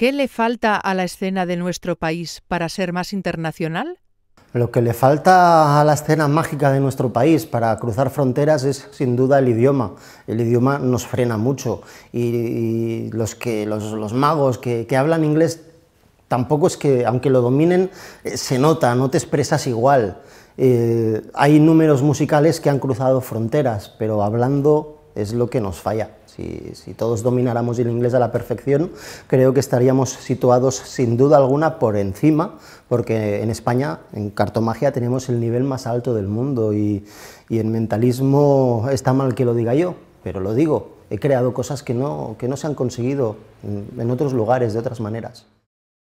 ¿Qué le falta a la escena de nuestro país para ser más internacional? Lo que le falta a la escena mágica de nuestro país para cruzar fronteras es sin duda el idioma. El idioma nos frena mucho y, los, que, los, magos que, hablan inglés tampoco es que, aunque lo dominen, eh, se nota, no te expresas igual. Eh, hay números musicales que han cruzado fronteras, pero hablando es lo que nos falla. Si, todos domináramos el inglés a la perfección, creo que estaríamos situados sin duda alguna por encima, porque en España, en cartomagia, tenemos el nivel más alto del mundo y, y en mentalismo está mal que lo diga yo, pero lo digo. He creado cosas que no se han conseguido en otros lugares, de otras maneras.